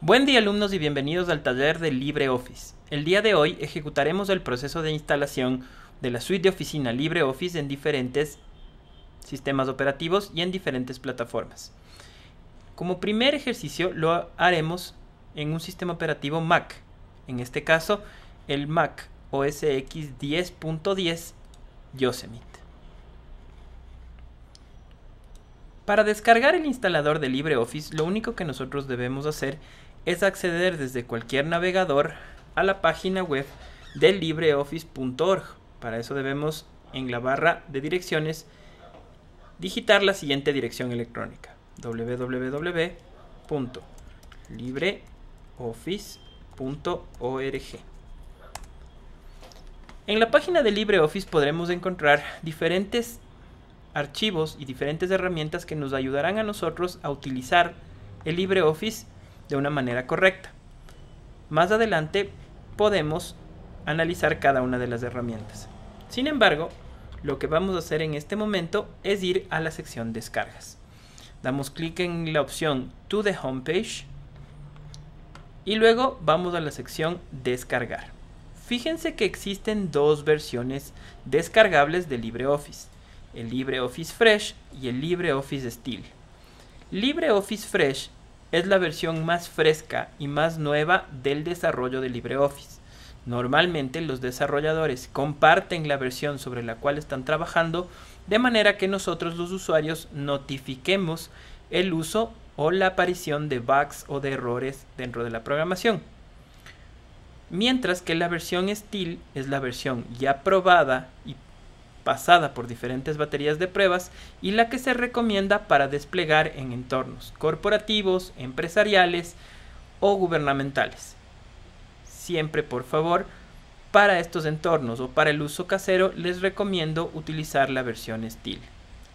Buen día alumnos y bienvenidos al taller de LibreOffice. El día de hoy ejecutaremos el proceso de instalación de la suite de oficina LibreOffice en diferentes sistemas operativos y en diferentes plataformas. Como primer ejercicio lo haremos en un sistema operativo Mac, en este caso el Mac OS X 10.10 Yosemite. Para descargar el instalador de LibreOffice, lo único que nosotros debemos hacer es acceder desde cualquier navegador a la página web de libreoffice.org. Para eso debemos en la barra de direcciones digitar la siguiente dirección electrónica www.libreoffice.org. En la página de LibreOffice podremos encontrar diferentes archivos y diferentes herramientas que nos ayudarán a nosotros a utilizar el LibreOffice de una manera correcta. Más adelante podemos analizar cada una de las herramientas. Sin embargo, lo que vamos a hacer en este momento es ir a la sección descargas. Damos clic en la opción to the homepage y luego vamos a la sección descargar. Fíjense que existen dos versiones descargables de LibreOffice, el LibreOffice Fresh y el LibreOffice Steel. LibreOffice Fresh es la versión más fresca y más nueva del desarrollo de LibreOffice. Normalmente los desarrolladores comparten la versión sobre la cual están trabajando de manera que nosotros los usuarios notifiquemos el uso o la aparición de bugs o de errores dentro de la programación. Mientras que la versión Steel es la versión ya probada y basada por diferentes baterías de pruebas y la que se recomienda para desplegar en entornos corporativos, empresariales o gubernamentales. Siempre, por favor, para estos entornos o para el uso casero les recomiendo utilizar la versión Steel.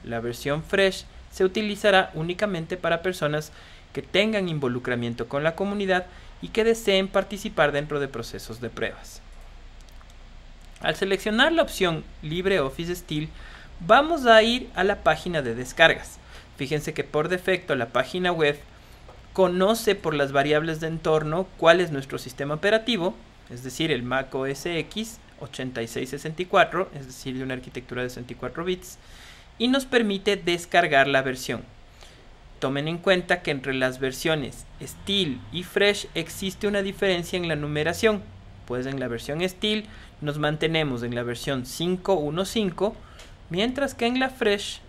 La versión Fresh se utilizará únicamente para personas que tengan involucramiento con la comunidad y que deseen participar dentro de procesos de pruebas. Al seleccionar la opción LibreOffice Steel, vamos a ir a la página de descargas. Fíjense que por defecto la página web conoce por las variables de entorno cuál es nuestro sistema operativo, es decir, el Mac OS X 8664, es decir, de una arquitectura de 64 bits, y nos permite descargar la versión. Tomen en cuenta que entre las versiones Steel y Fresh existe una diferencia en la numeración. Pues en la versión Steel nos mantenemos en la versión 5.1.5, mientras que en la Fresh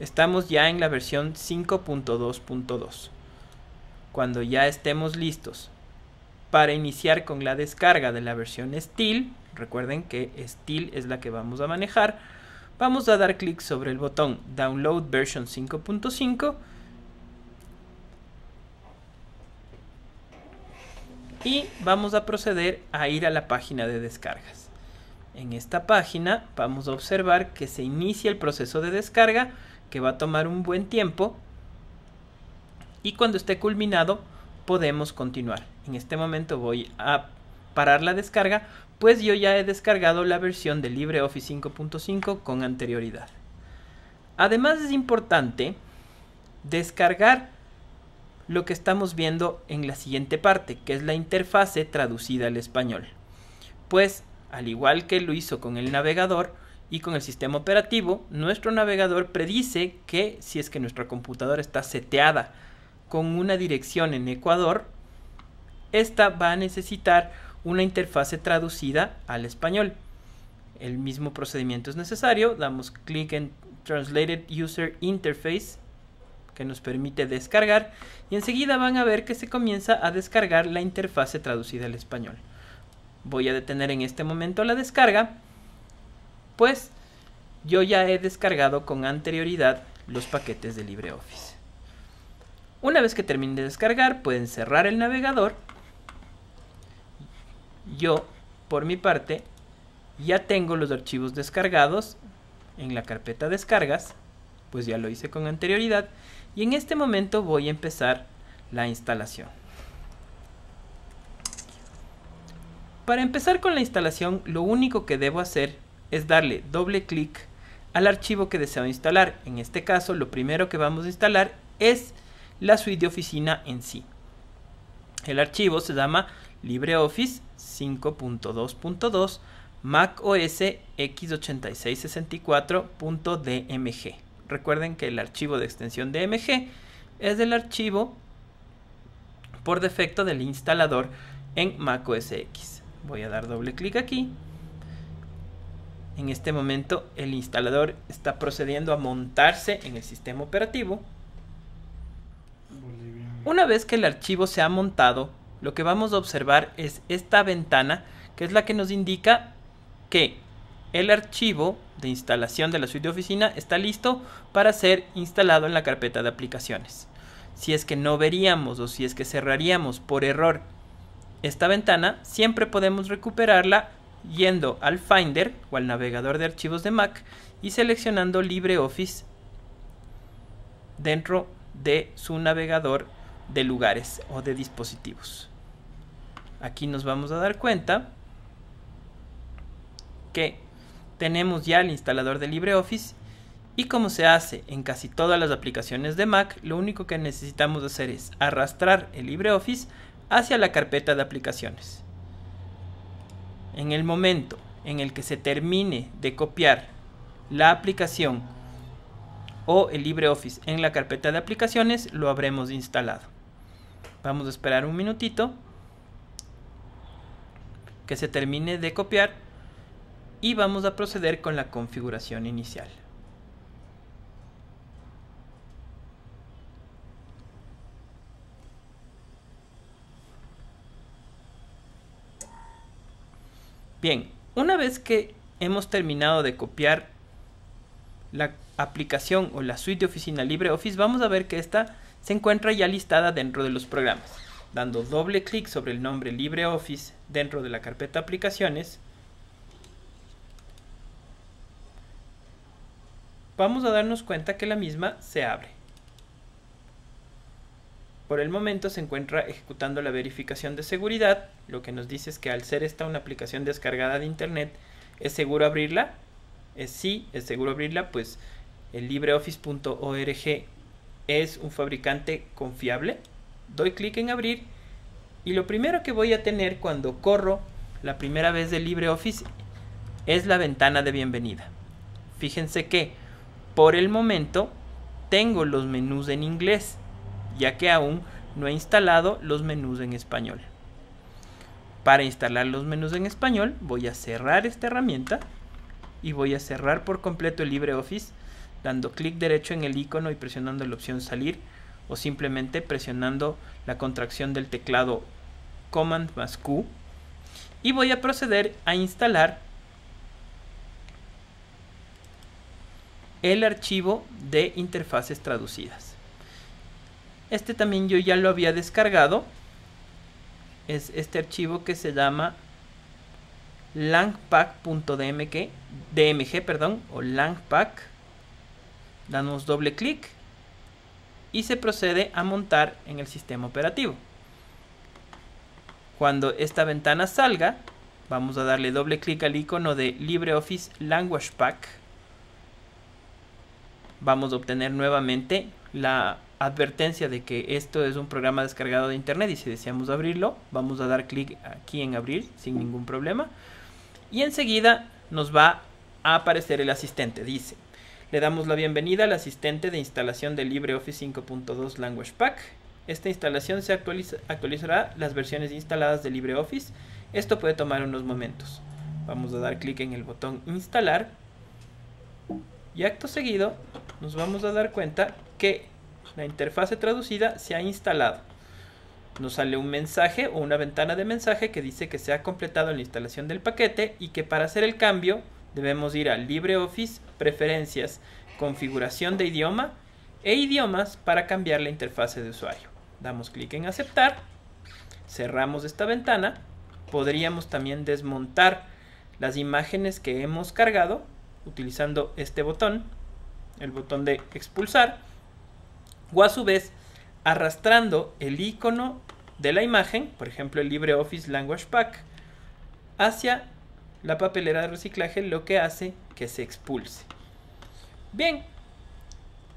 estamos ya en la versión 5.2.2. Cuando ya estemos listos para iniciar con la descarga de la versión Steel, recuerden que Steel es la que vamos a manejar, vamos a dar clic sobre el botón Download Version 5.5 y vamos a proceder a ir a la página de descargas. En esta página vamos a observar que se inicia el proceso de descarga que va a tomar un buen tiempo y cuando esté culminado podemos continuar. En este momento voy a parar la descarga pues yo ya he descargado la versión de LibreOffice 5.5 con anterioridad. Además es importante descargar lo que estamos viendo en la siguiente parte, que es la interfase traducida al español. Pues, al igual que lo hizo con el navegador y con el sistema operativo, nuestro navegador predice que si es que nuestra computadora está seteada con una dirección en Ecuador, esta va a necesitar una interfase traducida al español. El mismo procedimiento es necesario, damos clic en Translated User Interface que nos permite descargar y enseguida van a ver que se comienza a descargar la interfase traducida al español. Voy a detener en este momento la descarga, pues yo ya he descargado con anterioridad los paquetes de LibreOffice. Una vez que termine de descargar, pueden cerrar el navegador. Yo, por mi parte, ya tengo los archivos descargados en la carpeta descargas pues ya lo hice con anterioridad y en este momento voy a empezar la instalación. Para empezar con la instalación lo único que debo hacer es darle doble clic al archivo que deseo instalar. En este caso lo primero que vamos a instalar es la suite de oficina en sí. El archivo se llama LibreOffice 5.2.2 macOS x8664.dmg. Recuerden que el archivo de extensión DMG es el archivo por defecto del instalador en macOS X. Voy a dar doble clic aquí. En este momento el instalador está procediendo a montarse en el sistema operativo. Una vez que el archivo se ha montado, lo que vamos a observar es esta ventana que es la que nos indica que el archivo de instalación de la suite de oficina está listo para ser instalado en la carpeta de aplicaciones. Si es que no veríamos o si es que cerraríamos por error esta ventana, siempre podemos recuperarla yendo al Finder o al navegador de archivos de Mac y seleccionando LibreOffice dentro de su navegador de lugares o de dispositivos. Aquí nos vamos a dar cuenta que tenemos ya el instalador de LibreOffice y como se hace en casi todas las aplicaciones de Mac, lo único que necesitamos hacer es arrastrar el LibreOffice hacia la carpeta de aplicaciones. En el momento en el que se termine de copiar la aplicación o el LibreOffice en la carpeta de aplicaciones, lo habremos instalado. Vamos a esperar un minutito que se termine de copiar y vamos a proceder con la configuración inicial. Bien, una vez que hemos terminado de copiar la aplicación o la suite de oficina LibreOffice, vamos a ver que esta se encuentra ya listada dentro de los programas. Dando doble clic sobre el nombre LibreOffice dentro de la carpeta aplicaciones, vamos a darnos cuenta que la misma se abre. Por el momento se encuentra ejecutando la verificación de seguridad, lo que nos dice es que al ser esta una aplicación descargada de internet, ¿es seguro abrirla? Es eh, sí, es seguro abrirla, pues el libreoffice.org es un fabricante confiable. Doy clic en abrir y lo primero que voy a tener cuando corro la primera vez de LibreOffice es la ventana de bienvenida. Fíjense que por el momento tengo los menús en inglés, ya que aún no he instalado los menús en español. Para instalar los menús en español voy a cerrar esta herramienta y voy a cerrar por completo el LibreOffice dando clic derecho en el icono y presionando la opción salir o simplemente presionando la contracción del teclado Command más Q y voy a proceder a instalar el archivo de interfaces traducidas. Este también yo ya lo había descargado. Es este archivo que se llama langpack.dmg, perdón, o langpack. Damos doble clic y se procede a montar en el sistema operativo. Cuando esta ventana salga, vamos a darle doble clic al icono de LibreOffice Language Pack vamos a obtener nuevamente la advertencia de que esto es un programa descargado de internet y si deseamos abrirlo vamos a dar clic aquí en abrir sin ningún problema y enseguida nos va a aparecer el asistente dice le damos la bienvenida al asistente de instalación de LibreOffice 5.2 Language Pack esta instalación se actualizará las versiones instaladas de LibreOffice esto puede tomar unos momentos vamos a dar clic en el botón instalar y acto seguido nos vamos a dar cuenta que la interfase traducida se ha instalado. Nos sale un mensaje o una ventana de mensaje que dice que se ha completado la instalación del paquete y que para hacer el cambio debemos ir a LibreOffice, Preferencias, Configuración de idioma e Idiomas para cambiar la interfase de usuario. Damos clic en Aceptar, cerramos esta ventana, podríamos también desmontar las imágenes que hemos cargado utilizando este botón el botón de expulsar, o a su vez arrastrando el icono de la imagen, por ejemplo el LibreOffice Language Pack, hacia la papelera de reciclaje, lo que hace que se expulse. Bien,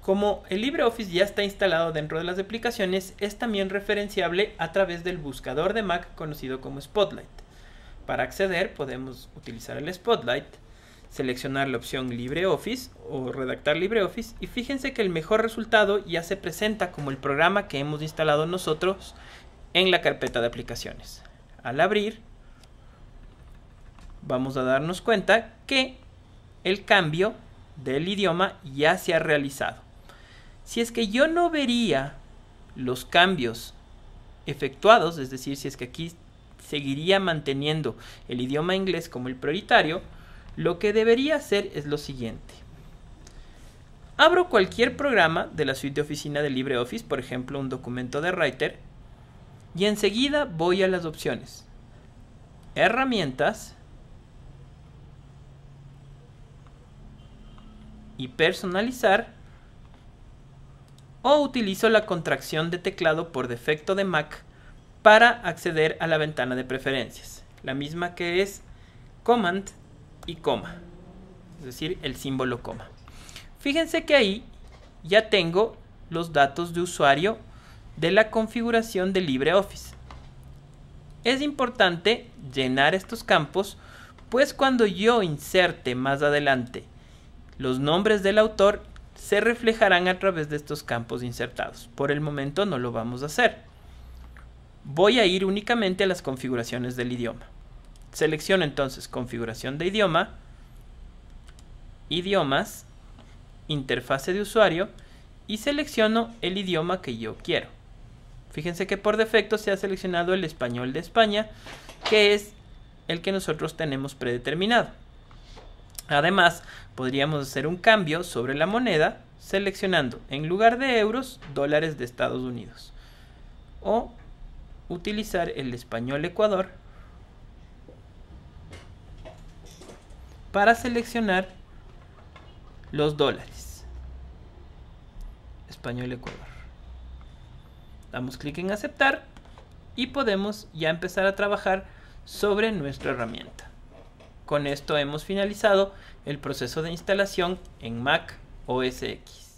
como el LibreOffice ya está instalado dentro de las aplicaciones, es también referenciable a través del buscador de Mac conocido como Spotlight. Para acceder podemos utilizar el Spotlight seleccionar la opción LibreOffice o redactar LibreOffice y fíjense que el mejor resultado ya se presenta como el programa que hemos instalado nosotros en la carpeta de aplicaciones. Al abrir vamos a darnos cuenta que el cambio del idioma ya se ha realizado. Si es que yo no vería los cambios efectuados, es decir, si es que aquí seguiría manteniendo el idioma inglés como el prioritario, lo que debería hacer es lo siguiente. Abro cualquier programa de la suite de oficina de LibreOffice, por ejemplo un documento de Writer, y enseguida voy a las opciones. Herramientas y personalizar o utilizo la contracción de teclado por defecto de Mac para acceder a la ventana de preferencias, la misma que es Command y coma. Es decir, el símbolo coma. Fíjense que ahí ya tengo los datos de usuario de la configuración de LibreOffice. Es importante llenar estos campos, pues cuando yo inserte más adelante los nombres del autor, se reflejarán a través de estos campos insertados. Por el momento no lo vamos a hacer. Voy a ir únicamente a las configuraciones del idioma. Selecciono entonces configuración de idioma, idiomas, interfase de usuario y selecciono el idioma que yo quiero. Fíjense que por defecto se ha seleccionado el español de España, que es el que nosotros tenemos predeterminado. Además, podríamos hacer un cambio sobre la moneda seleccionando en lugar de euros, dólares de Estados Unidos. O utilizar el español Ecuador para seleccionar los dólares. Español Ecuador. Damos clic en aceptar y podemos ya empezar a trabajar sobre nuestra herramienta. Con esto hemos finalizado el proceso de instalación en Mac OS X.